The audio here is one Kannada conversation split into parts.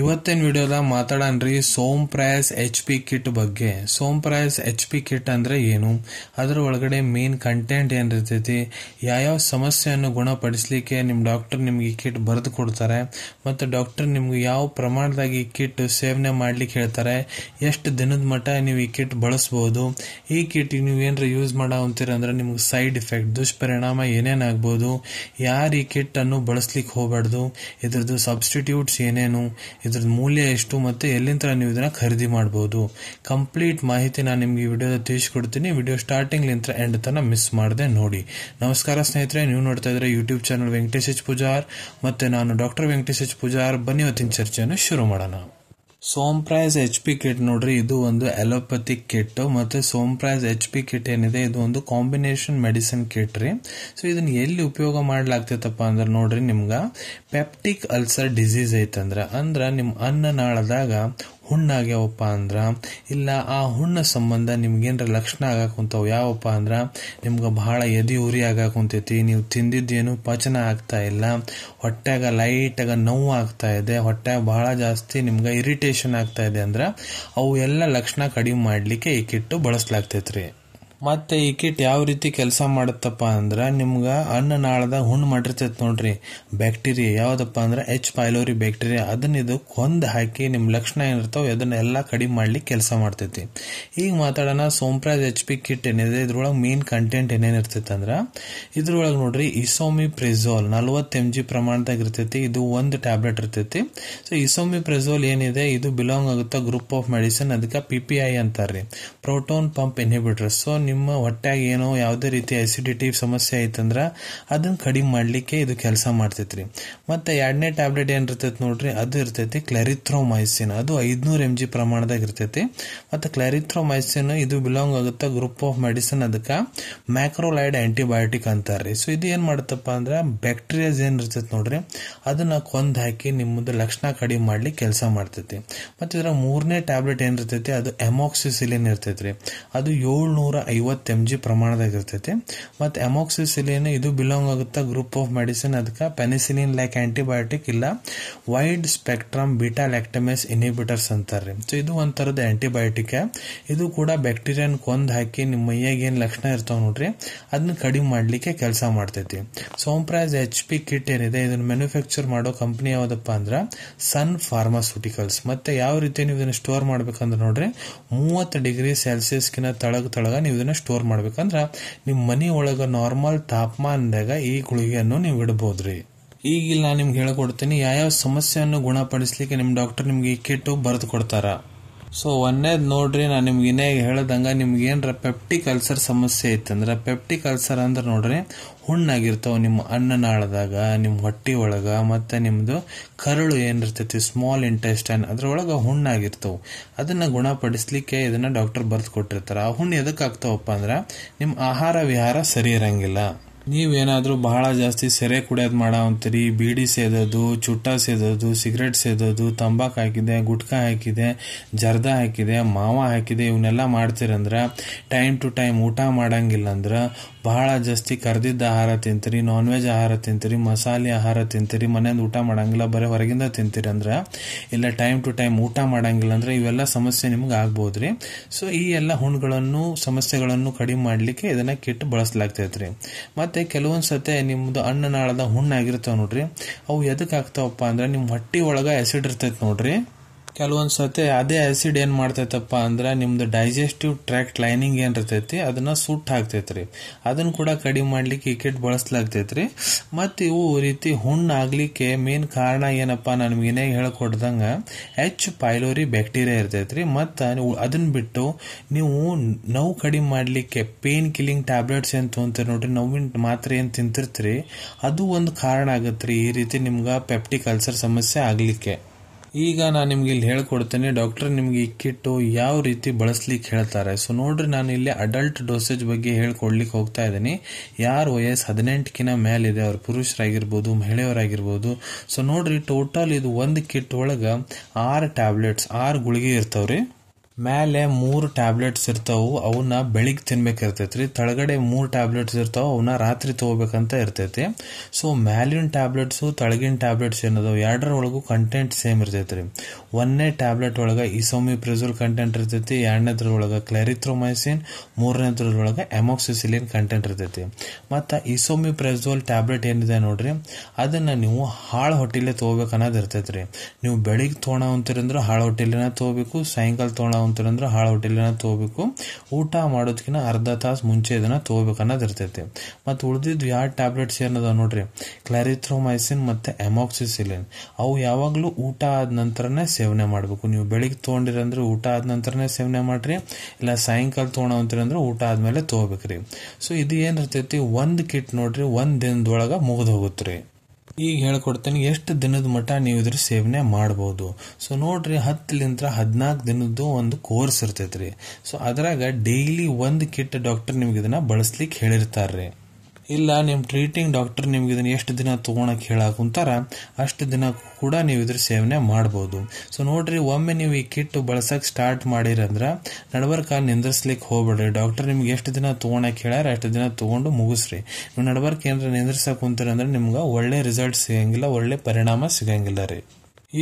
ಇವತ್ತಿನ ವಿಡಿಯೋದಾಗ ಮಾತಾಡೋಣ್ರಿ ಸೋಮ್ ಪ್ರಯಾಸ್ ಎಚ್ ಪಿ ಕಿಟ್ ಬಗ್ಗೆ ಸೋಮ್ ಪ್ರಯಾಸ್ ಎಚ್ ಪಿ ಕಿಟ್ ಅಂದರೆ ಏನು ಅದರ ಒಳಗಡೆ ಮೇನ್ ಕಂಟೆಂಟ್ ಏನಿರ್ತೈತಿ ಯಾವ್ಯಾವ ಸಮಸ್ಯೆಯನ್ನು ಗುಣಪಡಿಸಲಿಕ್ಕೆ ನಿಮ್ಮ ಡಾಕ್ಟರ್ ನಿಮ್ಗೆ ಈ ಕಿಟ್ ಬರೆದು ಕೊಡ್ತಾರೆ ಮತ್ತು ಡಾಕ್ಟರ್ ನಿಮ್ಗೆ ಯಾವ ಪ್ರಮಾಣದಾಗ ಈ ಕಿಟ್ ಸೇವನೆ ಮಾಡ್ಲಿಕ್ಕೆ ಹೇಳ್ತಾರೆ ಎಷ್ಟು ದಿನದ ಮಟ್ಟ ನೀವು ಈ ಕಿಟ್ ಬಳಸ್ಬೋದು ಈ ಕಿಟ್ ನೀವು ಏನಾರ ಯೂಸ್ ಮಾಡೋ ಅಂತೀರಂದ್ರೆ ನಿಮ್ಗೆ ಸೈಡ್ ಇಫೆಕ್ಟ್ ದುಷ್ಪರಿಣಾಮ ಏನೇನಾಗ್ಬೋದು ಯಾರು ಈ ಕಿಟ್ಟನ್ನು ಬಳಸ್ಲಿಕ್ಕೆ ಹೋಗಬಾರ್ದು ಇದ್ರದ್ದು ಸಬ್ಸ್ಟಿಟ್ಯೂಟ್ಸ್ ಏನೇನು ಇದ್ರದ್ದು ಮೌಲ್ಯ ಎಷ್ಟು ಮತ್ತು ಎಲ್ಲಿಂದ ನೀವು ಇದನ್ನು ಖರೀದಿ ಮಾಡ್ಬೋದು ಕಂಪ್ಲೀಟ್ ಮಾಹಿತಿ ನಾನು ನಿಮಗೆ ಈ ವಿಡಿಯೋದ ತಿಳಿಸ್ಕೊಡ್ತೀನಿ ವಿಡಿಯೋ ಸ್ಟಾರ್ಟಿಂಗ್ಲಿಂತ ಎಂಡ್ ತನಕ ಮಿಸ್ ಮಾಡದೆ ನೋಡಿ ನಮಸ್ಕಾರ ಸ್ನೇಹಿತರೆ ನೀವು ನೋಡ್ತಾ ಇದ್ರೆ ಯೂಟ್ಯೂಬ್ ಚಾನಲ್ ವೆಂಕಟೇಶ್ ಪೂಜಾರ್ ಮತ್ತು ನಾನು ಡಾಕ್ಟರ್ ವೆಂಕಟೇಶ್ ಪೂಜಾರ್ ಬನ್ನಿ ಇವತ್ತಿನ ಚರ್ಚೆಯನ್ನು ಶುರು ಮಾಡೋಣ ಸೋಂಪ್ರೈಸ್ ಎಚ್ ಪಿ ಕಿಟ್ ನೋಡ್ರಿ ಇದು ಒಂದು ಅಲೋಪತಿಕ್ ಕಿಟ್ ಮತ್ತೆ ಸೋಂಪ್ರೈಸ್ ಎಚ್ ಪಿ ಕಿಟ್ ಏನಿದೆ ಇದು ಒಂದು ಕಾಂಬಿನೇಷನ್ ಮೆಡಿಸಿನ್ ಕಿಟ್ ರೀ ಸೊ ಇದನ್ನ ಎಲ್ಲಿ ಉಪಯೋಗ ಮಾಡ್ಲಾಗ್ತೈತಪ್ಪ ಅಂದ್ರೆ ನೋಡ್ರಿ ನಿಮ್ಗ ಪೆಪ್ಟಿಕ್ ಅಲ್ಸರ್ ಡಿಸೀಸ್ ಅಂದ್ರ ನಿಮ್ ಅನ್ನ ನಾಳದಾಗ ಹುಣ್ಣಾಗ್ಯಾವಪ್ಪ ಅಂದ್ರೆ ಇಲ್ಲ ಆ ಹುಣ್ಣ ಸಂಬಂಧ ನಿಮ್ಗೇನರ ಲಕ್ಷಣ ಆಗ ಕುಂತವು ಯಾವಪ್ಪ ಅಂದ್ರೆ ನಿಮ್ಗೆ ಭಾಳ ಎದೆ ಉರಿ ಆಗ ಕುಂತೈತಿ ನೀವು ತಿಂದಿದ್ದೇನು ಪಚನ ಆಗ್ತಾ ಇಲ್ಲ ಹೊಟ್ಟೆಗ ಲೈಟಾಗ ನೋವು ಆಗ್ತಾ ಇದೆ ಹೊಟ್ಟೆ ಭಾಳ ಜಾಸ್ತಿ ನಿಮ್ಗೆ ಇರಿಟೇಷನ್ ಆಗ್ತಾ ಇದೆ ಅಂದ್ರೆ ಅವು ಎಲ್ಲ ಲಕ್ಷಣ ಕಡಿಮೆ ಮಾಡಲಿಕ್ಕೆ ಈ ಕಿಟ್ಟು ಬಳಸಲಾಗ್ತೈತ್ರಿ ಮತ್ತೆ ಈ ಕಿಟ್ ಯಾವ ರೀತಿ ಕೆಲಸ ಮಾಡುತ್ತಪ್ಪ ಅಂದ್ರೆ ನಿಮ್ಗೆ ಅನ್ನ ನಾಳದಾಗ ಹುಣ್ಣು ಮಾಡಿರ್ತೈತೆ ನೋಡ್ರಿ ಬ್ಯಾಕ್ಟೀರಿಯಾ ಯಾವುದಪ್ಪ ಅಂದ್ರೆ ಎಚ್ ಪೈಲೋರಿ ಬ್ಯಾಕ್ಟೀರಿಯಾ ಅದನ್ನ ಇದು ಕೊಂದು ಹಾಕಿ ನಿಮ್ಮ ಲಕ್ಷಣ ಏನಿರ್ತಾವೆ ಅದನ್ನೆಲ್ಲ ಕಡಿಮೆ ಮಾಡ್ಲಿಕ್ಕೆ ಕೆಲಸ ಮಾಡ್ತೈತಿ ಈಗ ಮಾತಾಡೋಣ ಸೋಂಪ್ರಾಜ್ ಎಚ್ ಪಿ ಕಿಟ್ ಏನಿದೆ ಇದ್ರೊಳಗೆ ಮೇನ್ ಕಂಟೆಂಟ್ ಏನೇನು ಇರ್ತೈತೆ ಅಂದ್ರೆ ಇದ್ರೊಳಗೆ ನೋಡ್ರಿ ಇಸೋಮಿ ಪ್ರೆಸೋಲ್ ನಲ್ವತ್ತು ಎಂ ಜಿ ಪ್ರಮಾಣದಾಗ ಇರ್ತೈತಿ ಇದು ಒಂದು ಟ್ಯಾಬ್ಲೆಟ್ ಇರ್ತೈತಿ ಸೊ ಇಸೋಮಿ ಪ್ರೆಸೋಲ್ ಏನಿದೆ ಇದು ಬಿಲಾಂಗ್ ಆಗುತ್ತೆ ಗ್ರೂಪ್ ಆಫ್ ಮೆಡಿಸಿನ್ ಅದಕ್ಕೆ ಪಿ ಪಿ ಐ ಅಂತಾರೆ ಪ್ರೋಟೋನ್ ಪಂಪ್ ಇನ್ಹಿಬಿಟರ್ ಸೊ ನಿಮ್ಮ ಹೊಟ್ಟೆಗೆ ಏನೋ ಯಾವುದೇ ರೀತಿ ಅಸಿಡಿಟಿ ಸಮಸ್ಯೆ ಐತಂದ್ರೆ ಅದನ್ನು ಕಡಿಮೆ ಮಾಡಲಿಕ್ಕೆ ಇದು ಕೆಲಸ ಮಾಡ್ತೈತೆ ರೀ ಮತ್ತು ಎರಡನೇ ಟ್ಯಾಬ್ಲೆಟ್ ಏನು ಇರ್ತೈತೆ ನೋಡ್ರಿ ಅದು ಇರ್ತೈತಿ ಕ್ಲರಿಥ್ರೋಮೈಸಿನ್ ಅದು ಐದುನೂರು ಎಮ್ ಜಿ ಪ್ರಮಾಣದಾಗ ಇರ್ತೈತಿ ಮತ್ತು ಕ್ಲಾರಿಥ್ರೋಮೈಸಿನ್ ಇದು ಬಿಲಾಂಗ್ ಆಗುತ್ತೆ ಗ್ರೂಪ್ ಆಫ್ ಮೆಡಿಸನ್ ಅದಕ್ಕೆ ಮ್ಯಾಕ್ರೋಲೈಡ್ ಆ್ಯಂಟಿಬಯೋಟಿಕ್ ಅಂತಾರೆ ರೀ ಸೊ ಇದು ಏನು ಮಾಡುತ್ತಪ್ಪ ಅಂದ್ರೆ ಬ್ಯಾಕ್ಟೀರಿಯಾಸ್ ಏನು ಇರ್ತೈತೆ ನೋಡ್ರಿ ಅದನ್ನು ಕೊಂದು ಹಾಕಿ ನಿಮ್ಮದು ಲಕ್ಷಣ ಕಡಿಮೆ ಮಾಡ್ಲಿಕ್ಕೆ ಕೆಲಸ ಮಾಡ್ತೈತಿ ಮತ್ತು ಇದರ ಮೂರನೇ ಟ್ಯಾಬ್ಲೆಟ್ ಏನಿರ್ತೈತಿ ಅದು ಎಮೋಕ್ಸಿಸಿಲಿನ್ ಇರ್ತೈತಿ ರೀ ಅದು ಏಳ್ನೂರ ಐವತ್ತು ಎಮ್ ಜಿ ಪ್ರಮಾಣದಾಗ ಇರ್ತೈತಿ ಮತ್ತು ಎಮೋಕ್ಸಿಸಿಲಿನ್ ಇದು ಬಿಲಾಂಗ್ ಆಗುತ್ತೆ ಗ್ರೂಪ್ ಆಫ್ ಮೆಡಿಸಿನ್ ಅದಕ್ಕೆ ಪೆನಿಸಿಲಿನ್ ಲೈಕ್ ಆ್ಯಂಟಿಬಯೋಟಿಕ್ ಇಲ್ಲ wide spectrum beta lactamase inhibitors ಅಂತಾರೆ ಸೊ ಇದು ಒಂಥರದ ಆ್ಯಂಟಿಬಯೋಟಿಕ್ ಇದು ಕೂಡ ಬ್ಯಾಕ್ಟೀರಿಯನ್ ಕೊಂದು ಹಾಕಿ ನಿಮ್ಮ ಮೈಯ್ಯಾಗ ಏನು ಲಕ್ಷಣ ಇರ್ತಾವೆ ನೋಡ್ರಿ ಅದನ್ನ ಕಡಿಮೆ ಮಾಡಲಿಕ್ಕೆ ಕೆಲಸ ಮಾಡ್ತೈತಿ ಸೋಂಪ್ರೈಸ್ ಎಚ್ ಪಿ ಕಿಟ್ ಏನಿದೆ ಇದನ್ನ ಮ್ಯಾನುಫ್ಯಾಕ್ಚರ್ ಮಾಡೋ ಕಂಪ್ನಿ ಯಾವುದಪ್ಪ ಅಂದ್ರೆ ಸನ್ ಫಾರ್ಮಾಸ್ಯೂಟಿಕಲ್ಸ್ ಮತ್ತೆ ಯಾವ ರೀತಿ ನೀವು ಇದನ್ನ ಸ್ಟೋರ್ ಮಾಡ್ಬೇಕಂದ್ರೆ ನೋಡ್ರಿ ಮೂವತ್ತು ಡಿಗ್ರಿ ಸೆಲ್ಸಿಯಸ್ಗಿನ ತಳಗ ತಳಗ ನೀವು ಇದನ್ನು ಸ್ಟೋರ್ ಮಾಡ್ಬೇಕಂದ್ರ ನಿಮ್ಮ ಮನೆ ಒಳಗ ನಾರ್ಮಲ್ ತಾಪಮಾನದಾಗ ಈ ಗುಳಿಗೆಯನ್ನು ನೀವು ಇಡ್ಬೋದ್ರಿ ಈಗ ನಾನು ನಿಮ್ಗೆ ಯಾವ ಯಾವ ಸಮಸ್ಯೆಯನ್ನು ಗುಣಪಡಿಸ್ಲಿಕ್ಕೆ ನಿಮ್ಮ ಡಾಕ್ಟರ್ ನಿಮ್ಗೆ ಈ ಕಿಟ್ಟು ಬರೆದು ಕೊಡ್ತಾರ ಸೊ ಒಂದೇದು ನೋಡ್ರಿ ನಾನು ನಿಮ್ಗೆ ಇನ್ನೇ ಹೇಳ್ದಂಗೆ ನಿಮ್ಗೆ ಏನರ ಪೆಪ್ಟಿಕ್ ಅಲ್ಸರ್ ಸಮಸ್ಯೆ ಅಂದ್ರೆ ಪೆಪ್ಟಿಕ್ ಅಲ್ಸರ್ ಅಂದ್ರೆ ನೋಡ್ರಿ ಹುಣ್ಣಾಗಿರ್ತಾವೆ ನಿಮ್ಮ ಅನ್ನನಾಳದಾಗ ನಿಮ್ಮ ಹೊಟ್ಟೆ ಒಳಗೆ ಮತ್ತು ನಿಮ್ಮದು ಕರುಳು ಏನಿರ್ತೈತಿ ಸ್ಮಾಲ್ ಇಂಟೆಸ್ಟೈನ್ ಅದ್ರೊಳಗೆ ಹುಣ್ಣಾಗಿರ್ತಾವೆ ಅದನ್ನು ಗುಣಪಡಿಸ್ಲಿಕ್ಕೆ ಇದನ್ನು ಡಾಕ್ಟರ್ ಬರೆದು ಕೊಟ್ಟಿರ್ತಾರೆ ಆ ಹುಣ್ಣು ಎದಕ್ಕೆ ಆಗ್ತಾವಪ್ಪ ಅಂದ್ರೆ ನಿಮ್ಮ ಆಹಾರ ವಿಹಾರ ಸರಿ ಇರಂಗಿಲ್ಲ ನೀವೇನಾದರೂ ಬಹಳ ಜಾಸ್ತಿ ಸೆರೆ ಕುಡಿಯೋದು ಅಂತೀರಿ ಬೀಡಿ ಸೇದೋದು ಚುಟ್ಟ ಸೇದೋದು ಸಿಗರೆಟ್ ಸೇದೋದು ತಂಬಾಕು ಹಾಕಿದೆ ಗುಟ್ಕಾ ಹಾಕಿದೆ ಜರ್ದ ಹಾಕಿದೆ ಮಾವ ಹಾಕಿದೆ ಇವನ್ನೆಲ್ಲ ಮಾಡ್ತೀರಂದ್ರೆ ಟೈಮ್ ಟು ಟೈಮ್ ಊಟ ಮಾಡೋಂಗಿಲ್ಲ ಅಂದ್ರೆ ಬಹಳ ಜಾಸ್ತಿ ಕರೆದಿದ್ದ ಆಹಾರ ತಿಂತೀರಿ ನಾನ್ ವೆಜ್ ಆಹಾರ ತಿಂತೀರಿ ಮಸಾಲೆ ಆಹಾರ ತಿಂತೀರಿ ಮನೆಯಿಂದ ಊಟ ಮಾಡೋಂಗಿಲ್ಲ ಬರೀ ಹೊರಗಿಂದ ತಿಂತೀರಿ ಅಂದ್ರೆ ಇಲ್ಲ ಟೈಮ್ ಟು ಟೈಮ್ ಊಟ ಮಾಡೋಂಗಿಲ್ಲ ಅಂದ್ರೆ ಇವೆಲ್ಲ ಸಮಸ್ಯೆ ನಿಮ್ಗೆ ಆಗ್ಬೋದು ರೀ ಸೊ ಈ ಎಲ್ಲ ಹುಣ್ಗಳನ್ನು ಸಮಸ್ಯೆಗಳನ್ನು ಕಡಿಮೆ ಮಾಡಲಿಕ್ಕೆ ಇದನ್ನು ಕಿಟ್ ಬಳಸಲಾಗ್ತೈತ್ರಿ ರೀ ಮತ್ತು ಮತ್ತೆ ಕೆಲವೊಂದು ಸತೆ ನಿಮ್ಮದು ಅಣ್ಣನಾಳದ ಹುಣ್ಣಾಗಿರ್ತಾವೆ ನೋಡ್ರಿ ಅವು ಎದಕ್ಕೆ ಆಗ್ತಾವಪ್ಪ ಅಂದ್ರೆ ನಿಮ್ಮ ಹೊಟ್ಟಿ ಒಳಗೆ ಆಸಿಡ್ ಇರ್ತೈತಿ ನೋಡ್ರಿ ಕೆಲವೊಂದು ಸತಿ ಅದೇ ಆಸಿಡ್ ಏನು ಮಾಡ್ತೈತಪ್ಪ ಅಂದ್ರೆ ನಿಮ್ದು ಡೈಜೆಸ್ಟಿವ್ ಟ್ರ್ಯಾಕ್ಟ್ ಲೈನಿಂಗ್ ಏನು ಇರ್ತೈತಿ ಅದನ್ನು ಸುಟ್ಟು ಹಾಕ್ತೈತೆ ರೀ ಅದನ್ನು ಕೂಡ ಕಡಿಮೆ ಮಾಡಲಿಕ್ಕೆ ಕಿಟ್ ಬಳಸ್ಲಾಗ್ತೈತೆ ರೀ ಮತ್ತು ಇವು ರೀತಿ ಹುಣ್ಣಾಗಲಿಕ್ಕೆ ಮೇನ್ ಕಾರಣ ಏನಪ್ಪ ನಾನು ಏನೇ ಹೇಳ್ಕೊಡ್ದಂಗೆ ಹೆಚ್ಚು ಪೈಲೋರಿ ಬ್ಯಾಕ್ಟೀರಿಯಾ ಇರ್ತೈತೆ ರೀ ಮತ್ತು ಅದನ್ನು ಬಿಟ್ಟು ನೀವು ನೋವು ಕಡಿಮೆ ಮಾಡಲಿಕ್ಕೆ ಪೇನ್ ಕಿಲ್ಲಿಂಗ್ ಟ್ಯಾಬ್ಲೆಟ್ಸ್ ಏನು ತೊಗೊಂತೀರಿ ನೋಡ್ರಿ ನೋವಿನ ಮಾತ್ರೆ ಏನು ತಿಂತಿರ್ತೀರಿ ಅದು ಒಂದು ಕಾರಣ ಆಗತ್ತೆ ರೀ ಈ ರೀತಿ ನಿಮ್ಗೆ ಪೆಪ್ಟಿಕ್ ಅಲ್ಸರ್ ಸಮಸ್ಯೆ ಆಗಲಿಕ್ಕೆ ಈಗ ನಾನು ನಿಮ್ಗೆ ಇಲ್ಲಿ ಹೇಳ್ಕೊಡ್ತೇನೆ ಡಾಕ್ಟರ್ ನಿಮ್ಗೆ ಈ ಕಿಟ್ಟು ಯಾವ ರೀತಿ ಬಳಸ್ಲಿಕ್ಕೆ ಹೇಳ್ತಾರೆ ಸೊ ನೋಡ್ರಿ ನಾನು ಇಲ್ಲಿ ಅಡಲ್ಟ್ ಡೋಸೇಜ್ ಬಗ್ಗೆ ಹೇಳ್ಕೊಡ್ಲಿಕ್ಕೆ ಹೋಗ್ತಾ ಇದ್ದೀನಿ ಯಾರು ವಯಸ್ಸು ಹದಿನೆಂಟಕ್ಕಿನ ಇದೆ ಅವ್ರು ಪುರುಷರಾಗಿರ್ಬೋದು ಮಹಿಳೆಯರಾಗಿರ್ಬೋದು ಸೊ ನೋಡ್ರಿ ಟೋಟಲ್ ಇದು ಒಂದು ಕಿಟ್ ಒಳಗೆ ಆರು ಟ್ಯಾಬ್ಲೆಟ್ಸ್ ಆರು ಗುಳಿಗೆ ಇರ್ತಾವ್ರಿ ಮ್ಯಾಲೆ ಮೂರು ಟ್ಯಾಬ್ಲೆಟ್ಸ್ ಇರ್ತಾವು ಅವನ್ನ ಬೆಳಿಗ್ಗೆ ತಿನ್ಬೇಕಿರ್ತೈತಿ ರೀ ತಳಗಡೆ ಮೂರು ಟ್ಯಾಬ್ಲೆಟ್ಸ್ ಇರ್ತಾವೆ ಅವನ್ನ ರಾತ್ರಿ ತೊಗೋಬೇಕಂತ ಇರ್ತೈತಿ ಸೊ ಮ್ಯಾಲಿನ ಟ್ಯಾಬ್ಲೆಟ್ಸು ತಳಗಿನ ಟ್ಯಾಬ್ಲೆಟ್ಸ್ ಏನದಾವ ಎರಡರ ಒಳಗೂ ಕಂಟೆಂಟ್ ಸೇಮ್ ಇರ್ತೈತಿ ರೀ ಒಂದನೇ ಟ್ಯಾಬ್ಲೆಟ್ ಒಳಗೆ ಇಸೋಮಿ ಪ್ರೆಸೋಲ್ ಕಂಟೆಂಟ್ ಇರ್ತೈತಿ ಎರಡನೇದ್ರೊಳಗೆ ಕ್ಲೆರಿಥ್ರೋಮೈಸಿನ್ ಮೂರನೇದ್ರೊಳಗೆ ಎಮೋಕ್ಸಿಸಿಲಿನ್ ಕಂಟೆಂಟ್ ಇರ್ತೈತಿ ಮತ್ತು ಇಸೋಮಿ ಪ್ರೆಸೋಲ್ ಟ್ಯಾಬ್ಲೆಟ್ ಏನಿದೆ ನೋಡ್ರಿ ಅದನ್ನು ನೀವು ಹಾಳು ಹೊಟ್ಟೆಲೇ ತೊಗೋಬೇಕು ಅನ್ನೋದು ಇರ್ತೈತಿ ರೀ ನೀವು ಬೆಳಿಗ್ಗೆ ತೊಗೊಳೋ ಅಂತೀರಂದ್ರೆ ಹಾಳು ಹೊಟ್ಟೆಲಿನ ತೊಗೋಬೇಕು ಸಾಯಂಕಾಲ ತೊಗೊಳೋ ನಾವು ಅಂತಂದ್ರೆ ಹಾಳು ಹೋಟೆಲನ್ನ ತೊಗೋಬೇಕು ಊಟ ಮಾಡೋದಕ್ಕಿಂತ ಅರ್ಧ ತಾಸು ಮುಂಚೆ ಇದನ್ನ ತೊಗೋಬೇಕು ಅನ್ನೋದು ಇರ್ತೈತಿ ಮತ್ತು ಉಳಿದಿದ್ದು ಯಾವ ಟ್ಯಾಬ್ಲೆಟ್ಸ್ ಏನದ ನೋಡ್ರಿ ಕ್ಲಾರಿಥ್ರೋಮೈಸಿನ್ ಮತ್ತು ಎಮಾಕ್ಸಿಸಿಲಿನ್ ಅವು ಯಾವಾಗಲೂ ಊಟ ಆದ ನಂತರನೇ ಸೇವನೆ ಮಾಡಬೇಕು ನೀವು ಬೆಳಿಗ್ಗೆ ತೊಗೊಂಡಿರಂದ್ರೆ ಊಟ ಆದ ನಂತರನೇ ಸೇವನೆ ಮಾಡಿರಿ ಇಲ್ಲ ಸಾಯಂಕಾಲ ತೊಗೊಳೋ ಅಂತೀರಂದ್ರೆ ಊಟ ಆದಮೇಲೆ ತೊಗೋಬೇಕ್ರಿ ಸೊ ಇದು ಏನು ಇರ್ತೈತಿ ಒಂದು ಕಿಟ್ ನೋಡ್ರಿ ಒಂದು ದಿನದೊಳಗೆ ಮುಗಿದು ಹೋಗುತ್ತೆ ರೀ ಈಗ ಹೇಳ್ಕೊಡ್ತೇನೆ ಎಷ್ಟು ದಿನದ ಮಟ್ಟ ನೀವು ಇದ್ರ ಸೇವನೆ ಮಾಡ್ಬೋದು ಸೊ ನೋಡ್ರಿ ಹತ್ತಲಿಂದ ಹದಿನಾಲ್ಕು ದಿನದ್ದು ಒಂದು ಕೋರ್ಸ್ ಇರ್ತೈತ್ರಿ ಸೊ ಅದ್ರಾಗ ಡೈಲಿ ಒಂದು ಕಿಟ್ ಡಾಕ್ಟರ್ ನಿಮ್ಗೆ ಇದನ್ನ ಬಳಸ್ಲಿಕ್ಕೆ ಹೇಳಿರ್ತಾರ್ರಿ ಇಲ್ಲ ನಿಮ್ಮ ಟ್ರೀಟಿಂಗ್ ಡಾಕ್ಟರ್ ನಿಮ್ಗೆ ಇದನ್ನು ಎಷ್ಟು ದಿನ ತೊಗೊಳಕ್ಕೆ ಹೇಳಕ್ಕೆ ಕುಂತಾರ ಅಷ್ಟು ದಿನ ಕೂಡ ನೀವು ಇದ್ರ ಸೇವನೆ ಮಾಡ್ಬೋದು ಸೊ ನೋಡ್ರಿ ಒಮ್ಮೆ ನೀವು ಈ ಕಿಟ್ ಬಳಸಕ್ಕೆ ಸ್ಟಾರ್ಟ್ ಮಾಡಿರಂದ್ರೆ ನಡಬರ್ಕ ನಿಂದ್ರಿಸ್ಲಿಕ್ಕೆ ಹೋಗ್ಬೇಡ್ರಿ ಡಾಕ್ಟರ್ ನಿಮ್ಗೆ ಎಷ್ಟು ದಿನ ತೊಗೊಳಕ್ಕೆ ಹೇಳ್ಯಾರ ಅಷ್ಟು ದಿನ ತೊಗೊಂಡು ಮುಗಿಸ್ರಿ ನೀವು ನಡಬರ್ಕ ಏನಾರ ನಿಂದ್ರಿಸಕ್ಕೆ ಅಂದ್ರೆ ನಿಮ್ಗೆ ಒಳ್ಳೆ ರಿಸಲ್ಟ್ ಸಿಗಂಗಿಲ್ಲ ಒಳ್ಳೆ ಪರಿಣಾಮ ಸಿಗಂಗಿಲ್ಲ ರೀ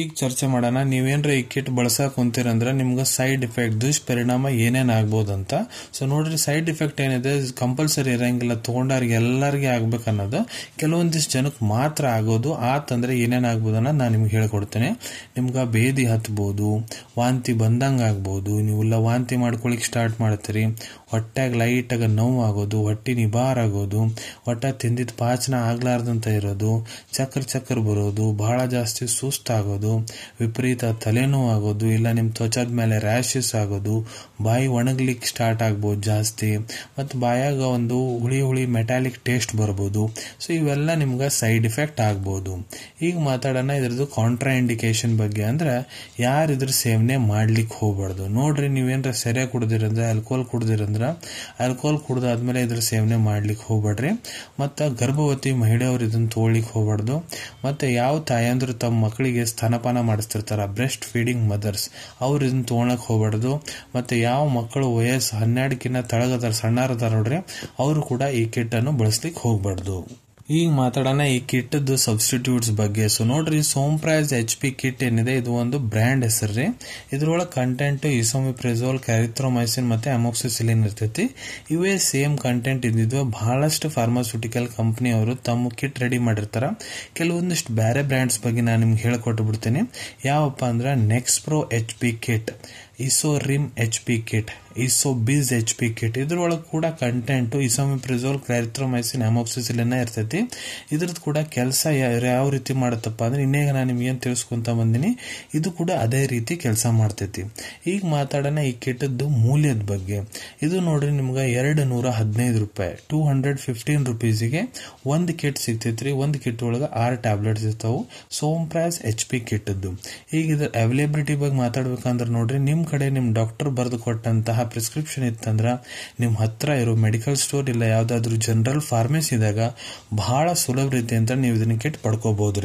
ಈಗ ಚರ್ಚೆ ಮಾಡೋಣ ನೀವೇನರ ಈ ಕಿಟ್ ಬಳಸಕ್ಕೆ ಕುಂತೀರಂದ್ರೆ ನಿಮ್ಗೆ ಸೈಡ್ ಇಫೆಕ್ಟ್ ದುಷ್ಪರಿಣಾಮ ಏನೇನು ಅಂತ ಸೊ ನೋಡ್ರಿ ಸೈಡ್ ಇಫೆಕ್ಟ್ ಏನಿದೆ ಕಂಪಲ್ಸರಿ ಇರೋಂಗಿಲ್ಲ ತೊಗೊಂಡವ್ರಿಗೆ ಎಲ್ಲರಿಗೆ ಆಗ್ಬೇಕು ಅನ್ನೋದು ಕೆಲವೊಂದಿಷ್ಟು ಜನಕ್ಕೆ ಮಾತ್ರ ಆಗೋದು ಆತಂದ್ರೆ ಏನೇನು ಆಗ್ಬೋದನ್ನ ನಾನು ನಿಮ್ಗೆ ಹೇಳ್ಕೊಡ್ತೇನೆ ನಿಮ್ಗೆ ಬೇದಿ ಹತ್ಬೋದು ವಾಂತಿ ಬಂದಂಗೆ ಆಗ್ಬೋದು ನೀವೆಲ್ಲ ವಾಂತಿ ಮಾಡ್ಕೊಳ್ಳಿಕ್ಕೆ ಸ್ಟಾರ್ಟ್ ಮಾಡ್ತೀರಿ ಹೊಟ್ಟೆಗೆ ಲೈಟಾಗಿ ನೋವು ಆಗೋದು ಹೊಟ್ಟೆ ನಿಬಾರಾಗೋದು ಹೊಟ್ಟೆ ತಿಂದಿದ್ದು ಪಾಚನ ಆಗ್ಲಾರ್ದಂತ ಇರೋದು ಚಕ್ರ ಚಕ್ರ ಬರೋದು ಭಾಳ ಜಾಸ್ತಿ ಸುಸ್ತಾಗೋದು ಆಗೋದು ವಿಪರೀತ ತಲೆನೋವು ಆಗೋದು ಇಲ್ಲ ನಿಮ್ಮ ತ್ವಚದ ಮೇಲೆ ರ್ಯಾಶಸ್ ಆಗೋದು ಬಾಯಿ ಒಣಗ್ಲಿಕ್ಕೆ ಸ್ಟಾರ್ಟ್ ಆಗ್ಬೋದು ಜಾಸ್ತಿ ಮತ್ತು ಬಾಯಾಗ ಒಂದು ಹುಳಿ ಹುಳಿ ಮೆಟಾಲಿಕ್ ಟೇಸ್ಟ್ ಬರ್ಬೋದು ಸೊ ಇವೆಲ್ಲ ನಿಮ್ಗೆ ಸೈಡ್ ಇಫೆಕ್ಟ್ ಆಗ್ಬೋದು ಈಗ ಮಾತಾಡೋಣ ಇದ್ರದ್ದು ಕಾಂಟ್ರಾ ಇಂಡಿಕೇಶನ್ ಬಗ್ಗೆ ಅಂದ್ರೆ ಯಾರು ಇದ್ರ ಸೇವನೆ ಮಾಡ್ಲಿಕ್ಕೆ ಹೋಗ್ಬಾರ್ದು ನೋಡ್ರಿ ನೀವೇನಾರ ಸೆರೆ ಕುಡ್ದಿರಂದ್ರೆ ಆಲ್ಕೋಹಾಲ್ ಕುಡ್ದಿರಂದ್ರೆ ಆಲ್ಕೋಹಾಲ್ ಕುಡ್ದಾದ್ಮೇಲೆ ಇದ್ರ ಸೇವನೆ ಮಾಡ್ಲಿಕ್ಕೆ ಹೋಗ್ಬೇಡ್ರಿ ಮತ್ತು ಗರ್ಭವತಿ ಮಹಿಳೆಯವರು ಇದನ್ನು ತೋಳ್ಲಿಕ್ಕೆ ಹೋಗ್ಬಾರ್ದು ಮತ್ತು ಯಾವ ತಾಯಂದ್ರು ತಮ್ಮ ಮಕ್ಕಳಿಗೆ ಸ್ತನ ಸ್ತನಪಾನ ಮಾಡಿಸ್ತಿರ್ತಾರೆ ಬ್ರೆಸ್ಟ್ ಫೀಡಿಂಗ್ ಮದರ್ಸ್ ಅವ್ರು ಇದನ್ನ ತೊಗೊಳಕ್ ಹೋಗ್ಬಾರ್ದು ಮತ್ತೆ ಯಾವ ಮಕ್ಕಳು ವಯಸ್ಸು ಹನ್ನೆರಡಕ್ಕಿಂತ ತಳಗದ ಸಣ್ಣಾರದ ನೋಡ್ರಿ ಅವರು ಕೂಡ ಈ ಅನ್ನು ಬಳಸ್ಲಿಕ್ಕೆ ಹೋಗ್ಬಾರ್ದು ಈಗ ಮಾತಾಡೋಣ ಈ ಕಿಟ್ ಸಬ್ಸ್ಟಿಟ್ಯೂಟ್ಸ್ ಬಗ್ಗೆ ಸೊ ನೋಡ್ರಿ ಪ್ರೈಸ್ ಎಚ್ ಪಿ ಕಿಟ್ ಏನಿದೆ ಇದು ಒಂದು ಬ್ರ್ಯಾಂಡ್ ಹೆಸರು ರೀ ಇದ್ರೊಳಗೆ ಕಂಟೆಂಟ್ ಪ್ರೆಸೋಲ್ ಕ್ಯಾರಿಥ್ರೋಮೈಸಿನ್ ಮತ್ತೆ ಅಮೋಕ್ಸಿಸಿಲಿನ್ ಇರ್ತೈತಿ ಇವೇ ಸೇಮ್ ಕಂಟೆಂಟ್ ಇದ್ದಿದ್ದು ಬಹಳಷ್ಟು ಫಾರ್ಮಾಸ್ಯೂಟಿಕಲ್ ಅವರು ತಮ್ಮ ಕಿಟ್ ರೆಡಿ ಮಾಡಿರ್ತಾರೆ ಕೆಲವೊಂದಿಷ್ಟು ಬೇರೆ ಬ್ರ್ಯಾಂಡ್ಸ್ ಬಗ್ಗೆ ನಾನು ನಿಮ್ಗೆ ಹೇಳ್ಕೊಟ್ಟು ಬಿಡ್ತೇನೆ ಯಾವಪ್ಪ ಅಂದ್ರೆ ನೆಕ್ಸ್ಟ್ ಪ್ರೊ ಎಚ್ ಪಿ ಕಿಟ್ ಇಸೋ ರಿಮ್ ಎಚ್ ಪಿ ಕಿಟ್ ಇಸೋ ಬೀಸ್ ಎಚ್ ಪಿ ಕಿಟ್ ಇದ್ರೊಳಗೆ ಕೂಡ ಕಂಟೆಂಟು ಪ್ರಿಸೋಲ್ ಕ್ರೈಥ್ರೋಮೈಸಿನ್ ಹ್ಯಾಮೋಕ್ಸಿಸಿಲಿನ ಇರ್ತೈತಿ ಇದ್ರದ್ದು ಕೂಡ ಕೆಲಸ ಯಾವ ರೀತಿ ಮಾಡುತ್ತಪ್ಪ ಅಂದ್ರೆ ಇನ್ನೇಗ ನಾನು ನಿಮ್ಗೇನು ತಿಳಿಸ್ಕೊತ ಬಂದೀನಿ ಇದು ಕೂಡ ಅದೇ ರೀತಿ ಕೆಲಸ ಮಾಡ್ತೈತಿ ಈಗ ಮಾತಾಡೋಣ ಈ ಕಿಟ್ಟದ್ದು ಮೂಲ್ಯದ ಬಗ್ಗೆ ಇದು ನೋಡ್ರಿ ನಿಮ್ಗೆ ಎರಡು ನೂರ ಹದಿನೈದು ರೂಪಾಯಿ ಟೂ ಹಂಡ್ರೆಡ್ ಫಿಫ್ಟೀನ್ ರುಪೀಸಿಗೆ ಒಂದು ಕಿಟ್ ಸಿಗ್ತೈತಿ ರೀ ಒಂದು ಕಿಟ್ ಒಳಗೆ ಆರು ಟ್ಯಾಬ್ಲೆಟ್ಸ್ ಇರ್ತಾವೆ ಸೋಮ್ ಪ್ರೈಸ್ ಎಚ್ ಪಿ ಕಿಟ್ಟದ್ದು ಈಗ ಇದರ ಅವೈಲೇಬಿಲಿಟಿ ಬಗ್ಗೆ ಮಾತಾಡ್ಬೇಕಂದ್ರೆ ನೋಡ್ರಿ ನಿಮ್ಮ ಕಡೆ ನಿಮ್ಮ ಡಾಕ್ಟರ್ ಬರೆದು ಕೊಟ್ಟಂತಹ ಪ್ರಿಸ್ಕ್ರಿಪ್ಷನ್ ಇತ್ತಂದ್ರೆ ನಿಮ್ಮ ಹತ್ರ ಇರೋ ಮೆಡಿಕಲ್ ಸ್ಟೋರ್ ಇಲ್ಲ ಯಾವುದಾದ್ರೂ ಜನರಲ್ ಫಾರ್ಮೆಸಿದಾಗ ಬಹಳ ಸುಲಭ ರೀತಿ ಅಂತ ನೀವು ಇದನ್ನ ಕಿಟ್ ಪಡ್ಕೋಬೋದು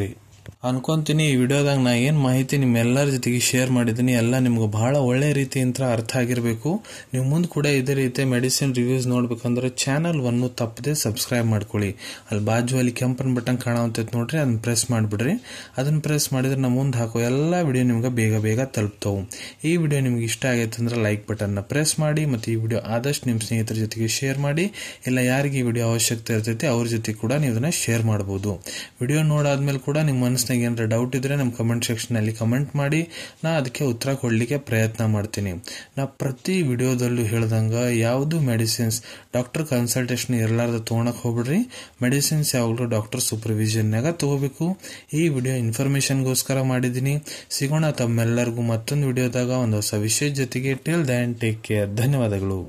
ಅನ್ಕೊಂತೀನಿ ಈ ವಿಡಿಯೋದಾಗ ನಾ ಏನು ಮಾಹಿತಿ ನಿಮ್ಮೆಲ್ಲರ ಜೊತೆಗೆ ಶೇರ್ ಮಾಡಿದ್ದೀನಿ ಎಲ್ಲ ನಿಮ್ಗೆ ಭಾಳ ಒಳ್ಳೆ ರೀತಿಯಿಂದ ಅರ್ಥ ಆಗಿರಬೇಕು ನೀವು ಮುಂದೆ ಕೂಡ ಇದೇ ರೀತಿ ಮೆಡಿಸಿನ್ ರಿವ್ಯೂಸ್ ನೋಡ್ಬೇಕಂದ್ರೆ ಚಾನಲ್ ಒನ್ನು ತಪ್ಪದೆ ಸಬ್ಸ್ಕ್ರೈಬ್ ಮಾಡ್ಕೊಳ್ಳಿ ಅಲ್ಲಿ ಬಾಜು ಅಲ್ಲಿ ಕೆಂಪನ ಬಟನ್ ಕಾಣುವಂತೈತೆ ನೋಡ್ರಿ ಅದನ್ನ ಪ್ರೆಸ್ ಮಾಡಿಬಿಡ್ರಿ ಅದನ್ನು ಪ್ರೆಸ್ ಮಾಡಿದ್ರೆ ನಾವು ಮುಂದೆ ಹಾಕೋ ಎಲ್ಲ ವಿಡಿಯೋ ನಿಮ್ಗೆ ಬೇಗ ಬೇಗ ತಲುಪ್ತವು ಈ ವಿಡಿಯೋ ನಿಮ್ಗೆ ಇಷ್ಟ ಆಗೈತೆ ಅಂದ್ರೆ ಲೈಕ್ ಬಟನ್ನ ಪ್ರೆಸ್ ಮಾಡಿ ಮತ್ತು ಈ ವಿಡಿಯೋ ಆದಷ್ಟು ನಿಮ್ಮ ಸ್ನೇಹಿತರ ಜೊತೆಗೆ ಶೇರ್ ಮಾಡಿ ಇಲ್ಲ ಯಾರಿಗೆ ಈ ವಿಡಿಯೋ ಅವಶ್ಯಕತೆ ಇರ್ತೈತಿ ಅವ್ರ ಜೊತೆ ಕೂಡ ನೀವು ಇದನ್ನು ಶೇರ್ ಮಾಡ್ಬೋದು ವಿಡಿಯೋ ನೋಡಾದ್ಮೇಲೆ ಕೂಡ ನಿಮ್ಮ ಮನಸ್ಸಿನ ಏನಾರ ಡೌಟ್ ಇದ್ದರೆ ನಮ್ಮ ಕಮೆಂಟ್ ಅಲ್ಲಿ ಕಮೆಂಟ್ ಮಾಡಿ ನಾ ಅದಕ್ಕೆ ಉತ್ತರ ಕೊಡಲಿಕ್ಕೆ ಪ್ರಯತ್ನ ಮಾಡ್ತೀನಿ ನಾ ಪ್ರತಿ ವಿಡಿಯೋದಲ್ಲೂ ಹೇಳ್ದಂಗೆ ಯಾವುದು ಮೆಡಿಸಿನ್ಸ್ ಡಾಕ್ಟರ್ ಕನ್ಸಲ್ಟೇಷನ್ ಇರಲಾರ್ದ ತೊಗೊಳಕ್ಕೆ ಹೋಗ್ಬಿಡ್ರಿ ಮೆಡಿಸಿನ್ಸ್ ಯಾವಾಗಲೂ ಡಾಕ್ಟರ್ ಸೂಪರ್ವಿಷನ್ನಾಗ ತಗೋಬೇಕು ಈ ವಿಡಿಯೋ ಇನ್ಫಾರ್ಮೇಷನ್ಗೋಸ್ಕರ ಮಾಡಿದ್ದೀನಿ ಸಿಗೋಣ ತಮ್ಮೆಲ್ಲರಿಗೂ ಮತ್ತೊಂದು ವಿಡಿಯೋದಾಗ ಒಂದು ಹೊಸ ವಿಷಯ ಜೊತೆಗೆ ಟಿಲ್ ದ್ಯಾನ್ ಟೇಕ್ ಕೇರ್ ಧನ್ಯವಾದಗಳು